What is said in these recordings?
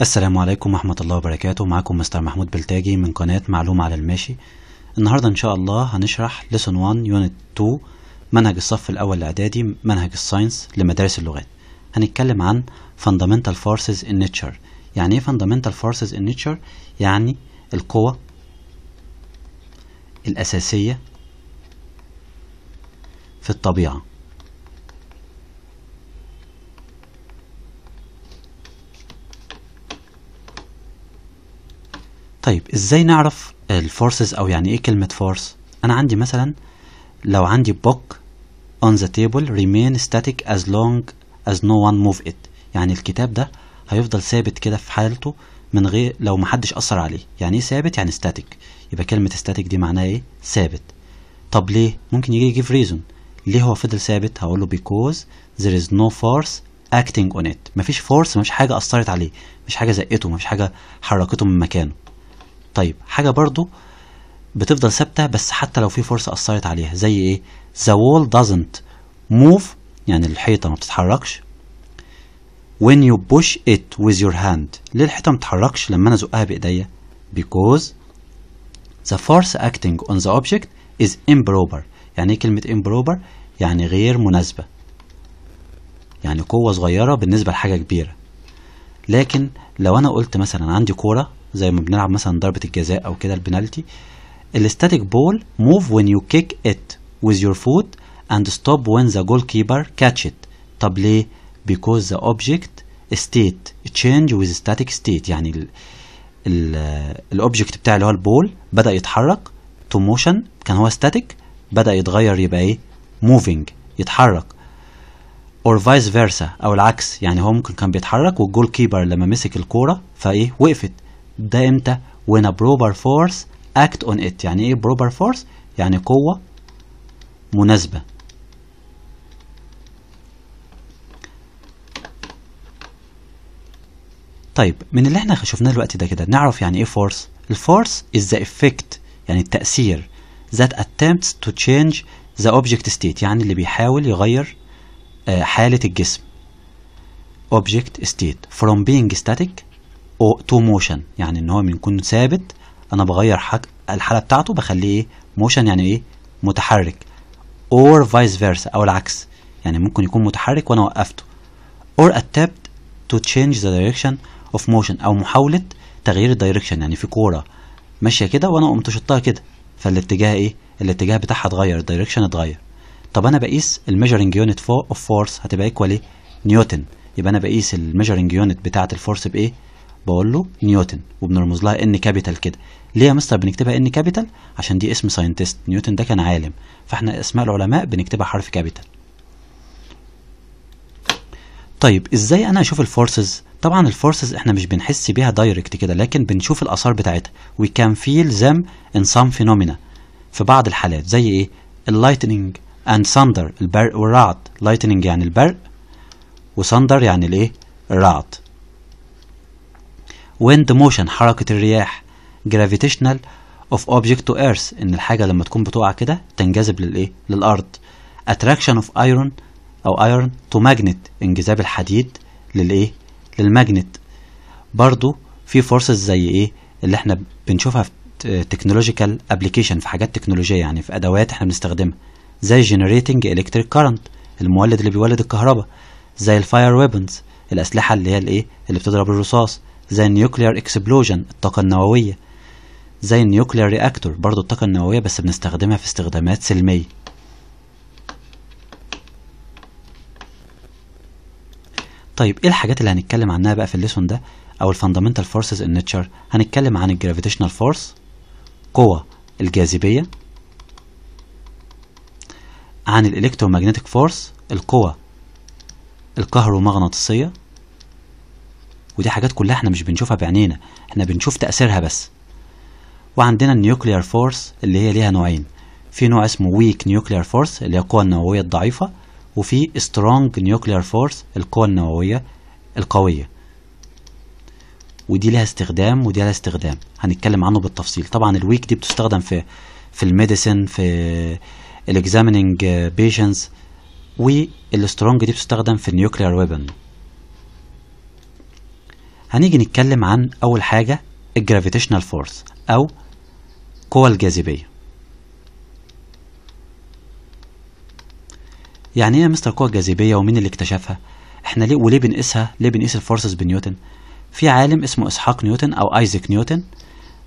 السلام عليكم ورحمة الله وبركاته معكم مستر محمود بلتاجي من قناة معلومة على الماشي النهاردة إن شاء الله هنشرح لسون 1 يونت 2 منهج الصف الأول الإعدادي منهج الساينس لمدارس اللغات هنتكلم عن Fundamental Forces in Nature يعني إيه Fundamental Forces in Nature؟ يعني القوى الأساسية في الطبيعة طيب ازاي نعرف الفورسز او يعني ايه كلمة فورس انا عندي مثلا لو عندي book on the table remain static as long as no one move it يعني الكتاب ده هيفضل ثابت كده في حالته من غير لو محدش اثر عليه يعني ايه ثابت يعني static يبقى كلمة static دي معناها ايه ثابت طب ليه ممكن يجي يجيب reason ليه هو فضل ثابت هقوله because there is no force acting on it مفيش فورس مفيش حاجة أثرت عليه مفيش حاجة زقته مفيش حاجة حركته من مكانه طيب حاجة برضو بتفضل ثابتة بس حتى لو في فرصة أثرت عليها زي إيه the wall doesn't move يعني الحيطة ما بتتحركش when you push it with your hand ليه الحيطة ما بتتحركش لما أنا أزقها بإيديا because the force acting on the object is improper يعني ايه كلمة improper يعني غير مناسبة يعني قوة صغيرة بالنسبة لحاجة كبيرة لكن لو أنا قلت مثلا عندي كورة زي ما بنلعب مثلا ضربه الجزاء او كده البنالتي الاستاتيك بول موف وين يو كيك ات يور فوت اند ستوب وين ذا جول كيبر كاتش ات طب ليه بيكوز ذا اوبجكت ستيت تشينج وذ ستاتيك ستيت يعني الاوبجكت بتاعي اللي هو البول بدا يتحرك تو موشن كان هو ستاتيك بدا يتغير يبقى ايه موفينج يتحرك or vice versa او العكس يعني هو ممكن كان بيتحرك والجول كيبر لما مسك الكوره فايه وقفت ده امتى when a proper force act on it يعني ايه proper force يعني قوة مناسبة طيب من اللي احنا شفناه الوقت ده كده نعرف يعني ايه force الفورس is the effect يعني التأثير that attempts to change the object state يعني اللي بيحاول يغير حالة الجسم object state from being static تو موشن يعني ان هو بيكون ثابت انا بغير حك... الحاله بتاعته بخليه ايه موشن يعني ايه متحرك اور فايس فيرسا او العكس يعني ممكن يكون متحرك وانا وقفته اور اتابت تو تشينج ذا دايركشن اوف موشن او محاوله تغيير الدايركشن يعني في كوره ماشيه كده وانا قمت شطها كده فالاتجاه ايه الاتجاه بتاعها اتغير الدايركشن اتغير طب انا بقيس الميجرنج يونت فور اوف فورس هتبقى ايكوال ايه نيوتن يبقى انا بقيس الميجرنج يونت بتاعه الفورس بايه بقول له نيوتن وبنرمز لها ان كابيتال كده ليه يا مستر بنكتبها ان كابيتال عشان دي اسم ساينتست نيوتن ده كان عالم فاحنا اسماء العلماء بنكتبها حرف كابيتال طيب ازاي انا اشوف الفورسز طبعا الفورسز احنا مش بنحس بيها دايركت كده لكن بنشوف الاثار بتاعتها وي كان فيل ذم ان سام فينومينا في بعض الحالات زي ايه اللايتنينج اند ثاندر البرق والرعد لايتنينج يعني البرق وثاندر يعني الايه الرعد wind motion حركة الرياح gravitational of object to earth ان الحاجة لما تكون بتقع كده تنجذب للايه للارض attraction of iron او iron to magnet انجذاب الحديد للايه للماجنت برضو في forces زي ايه اللي احنا بنشوفها في تكنولوجيكال application في حاجات تكنولوجيه يعني في ادوات احنا بنستخدمها زي generating electric current المولد اللي بيولد الكهرباء زي الفاير ويبنز الاسلحه اللي هي الايه اللي بتضرب الرصاص زي النيوكليار اكسبلوجن الطاقة النووية زي النيوكليار رياكتور برضو الطاقة النووية بس بنستخدمها في استخدامات سلمية طيب ايه الحاجات اللي هنتكلم عنها بقى في الليسون ده او الفاندامنتال فورسز ان نيتشر هنتكلم عن الجرافيتيشنال فورس قوة الجاذبية عن الالكترومagnetic فورس القوة الكهرومغناطيسية ودي حاجات كلها احنا مش بنشوفها بعينينا احنا بنشوف تأثيرها بس وعندنا النيوكلير فورس اللي هي ليها نوعين في نوع اسمه ويك نيوكليار فورس اللي هي القوى النووية الضعيفة وفي سترونج نيوكليار فورس القوى النووية القوية ودي لها استخدام ودي لها استخدام هنتكلم عنه بالتفصيل طبعا الويك دي بتستخدم في في الميديسن في الاكزامينج بيشنس والسترونج دي بتستخدم في النيوكلير ويبن هنيجي نتكلم عن أول حاجة الجرافيتيشنال فورس أو قوى الجاذبية يعني ايه يا مستر قوى الجاذبية ومين اللي اكتشفها؟ احنا ليه وليه بنقيسها؟ ليه بنقيس الفورسز بنيوتن؟ في عالم اسمه اسحاق نيوتن او ايزاك نيوتن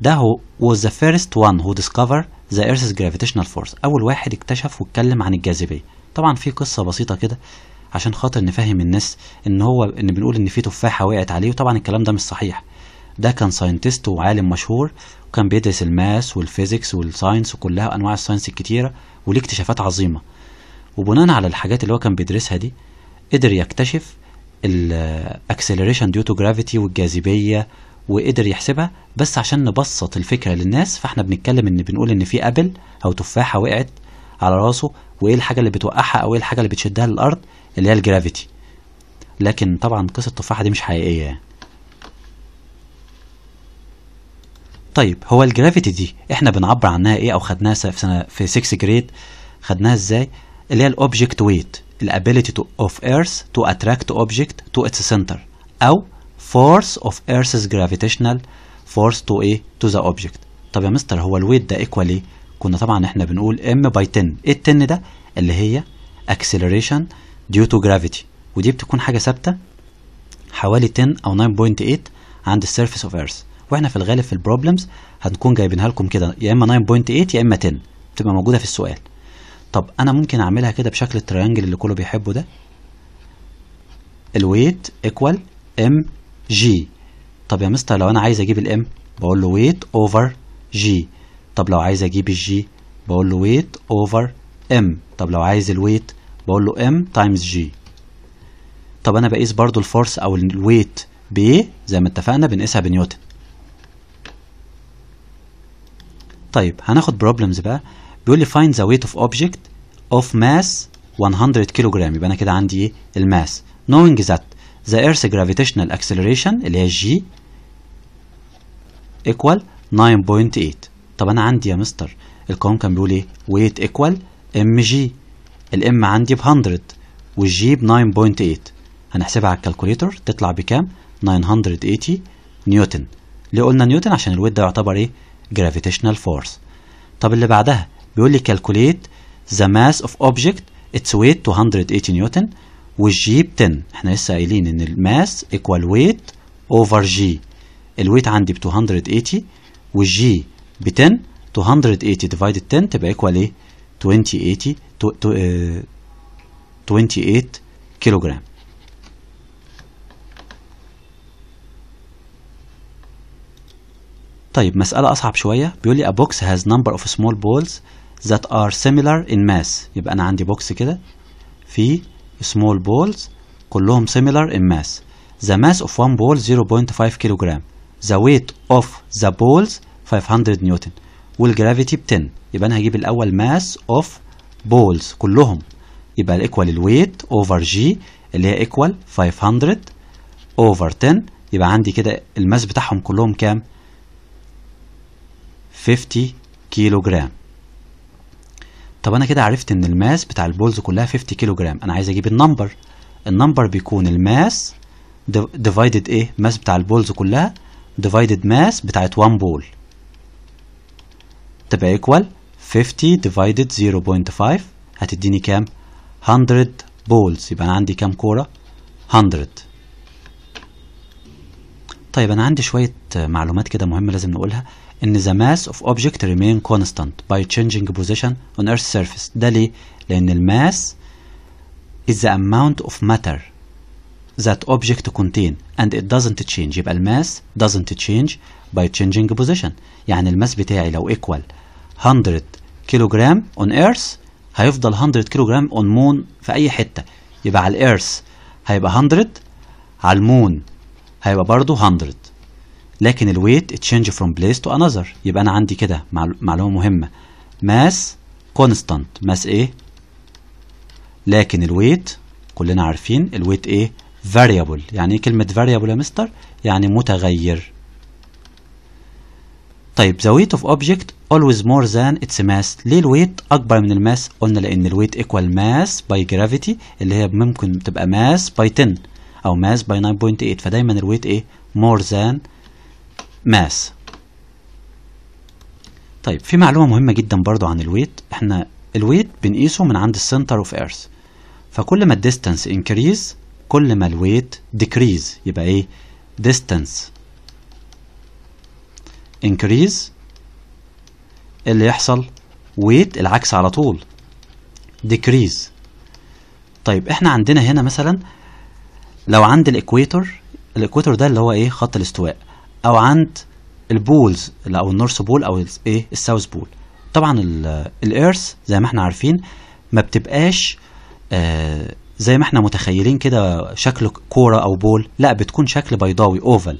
ده هو was the first one who discovered the earth's gravitational force اول واحد اكتشف واتكلم عن الجاذبية طبعا في قصة بسيطة كده عشان خاطر نفهم الناس ان هو ان بنقول ان في تفاحه وقعت عليه وطبعا الكلام ده مش صحيح ده كان ساينتست وعالم مشهور وكان بيدرس الماس والفيزيكس والساينس وكلها انواع الساينس الكتيره وليه اكتشافات عظيمه وبناء على الحاجات اللي هو كان بيدرسها دي قدر يكتشف الاكسلريشن ديو تو جرافيتي والجاذبيه وقدر يحسبها بس عشان نبسط الفكره للناس فاحنا بنتكلم ان بنقول ان في ابل او تفاحه وقعت على راسه وايه الحاجه اللي بتوقعها او ايه الحاجه اللي بتشدها للارض اللي هي الجرافيتي لكن طبعا قصة التفاحة دي مش حقيقية يعني طيب هو الجرافيتي دي احنا بنعبر عنها ايه او خدناها في سنة في 6 جريد خدناها ازاي اللي هي الاوبجكت ويت الابيليتي تو اوف ايرث تو اتراكت اوبجكت تو اتس سنتر او فورس اوف ايرثز جرافيتيشنال فورس تو ايه تو ذا اوبجكت طب يا مستر هو الويت ده ايكوال ايه كنا طبعا احنا بنقول ام باي 10 ايه ال 10 ده اللي هي اكسلريشن due to gravity ودي بتكون حاجة ثابتة حوالي 10 أو 9.8 عند السيرفيس اوف ايرث واحنا في الغالب في البروبلمز هنكون جايبينها لكم كده يا اما 9.8 يا اما 10 بتبقى موجودة في السؤال طب انا ممكن اعملها كده بشكل التريانجل اللي كله بيحبه ده الويت ايكوال ام جي طب يا مستر لو انا عايز اجيب الام بقول له ويت اوفر جي طب لو عايز اجيب الجي بقول له ويت اوفر ام طب لو عايز الويت بقول له ام تايمز جي طب انا بقيس برضو الفورس او الويت ب زي ما اتفقنا بنقيسها بنيوتن طيب هناخد بروبلمز بقى بيقول لي find the weight of object of mass 100 كيلوغرام يبقى انا كده عندي ايه الماس knowing that the ايرث gravitational acceleration اللي هي g equal 9.8 طب انا عندي يا مستر القانون كان بيقول ايه weight equal mg الام عندي ب 100 والجي ب 9.8 هنحسبها على الكالكوليتر تطلع بكام 980 نيوتن ليه قلنا نيوتن عشان الويت ده يعتبر ايه جرافيتيشنال فورس طب اللي بعدها بيقول لي كالكوليت the mass of object its weight 280 نيوتن والجي ب 10 احنا لسه قايلين ان الماس equal weight over g الويت عندي ب 280 والجي ب 10 280 ديفايد 10 تبقى ايكوال ايه 28 كيلوغرام طيب مسألة أصعب شوية بيقول لي a box has number of small balls that are similar in mass يبقى أنا عندي بوكس كده فيه small balls كلهم similar in mass the mass of one ball 0.5 كيلوغرام the weight of the balls 500 نيوتن والجرافيتي ب 10 يبقى انا هجيب الاول ماس اوف بولز كلهم يبقى الايكوال الويت اوفر جي اللي هي ايكوال 500 اوفر 10 يبقى عندي كده الماس بتاعهم كلهم كام 50 كيلو جرام طب انا كده عرفت ان الماس بتاع البولز كلها 50 كيلو جرام انا عايز اجيب النمبر النمبر بيكون الماس ديفايدد ايه الماس بتاع البولز كلها ديفايدد ماس بتاعت 1 بول تبقى equal 50 divided 0.5 هتديني كام 100 بولز يبقى انا عندي كام كوره 100 طيب انا عندي شويه معلومات كده مهمه لازم نقولها ان the mass of object remain constant by changing position on earth surface ده ليه لان الماس is the amount of matter that object contain and it doesn't change يبقى الماس doesn't change by changing position يعني الماس بتاعي لو equal 100 كيلوغرام on earth هيفضل 100 كيلوغرام on moon في اي حته يبقى على الايرث هيبقى 100 على المون هيبقى برضو 100 لكن الويت اتشينج فروم بليس تو انذر يبقى انا عندي كده معلومه مهمه ماس كونستانت ماس ايه لكن الويت كلنا عارفين الويت ايه variable يعني ايه كلمه variable يا مستر يعني متغير طيب the weight of object always more than its mass ليه الويت اكبر من الماس قلنا لان الويت equal mass by gravity اللي هي ممكن تبقى mass by 10 او mass by 9.8 فدايما الويت ايه more than mass طيب في معلومه مهمه جدا برضو عن الويت احنا الويت بنقيسه من عند السنتر اوف ايرث فكل ما الديستانس increase كل ما الويت decrease يبقى ايه distance increase اللي يحصل weight العكس على طول decrease طيب احنا عندنا هنا مثلا لو عند الاكويتور الاكويتور ده اللي هو ايه خط الاستواء او عند البولز او النورث بول او ايه الساوث بول طبعا الايرث زي ما احنا عارفين ما بتبقاش آه زي ما احنا متخيلين كده شكل كوره او بول لا بتكون شكل بيضاوي اوفال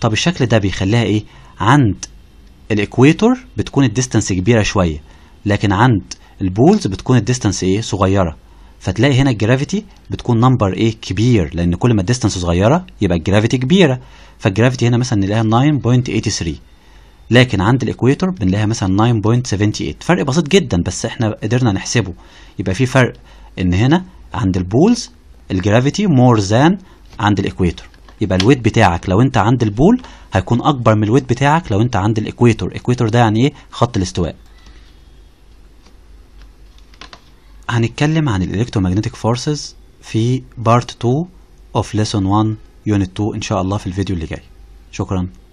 طب الشكل ده بيخليها ايه عند الاكويتور بتكون الديستانس كبيره شويه لكن عند البولز بتكون الديستانس ايه صغيره فتلاقي هنا الجرافيتي بتكون نمبر ايه كبير لان كل ما الديستانس صغيره يبقى الجرافيتي كبيره فالجرافيتي هنا مثلا نلاقيها 9.83 لكن عند الاكويتور بنلاقيها مثلا 9.78 فرق بسيط جدا بس احنا قدرنا نحسبه يبقى في فرق ان هنا عند البولز الجرافيتي مور ذان عند الاكويتور يبقى الويت بتاعك لو انت عند البول هيكون اكبر من الويت بتاعك لو انت عند الاكويتور الاكويتور ده يعني ايه خط الاستواء هنتكلم عن الالكترومagnetic فورسز في بارت 2 اوف ليسون 1 يونت 2 ان شاء الله في الفيديو اللي جاي شكرا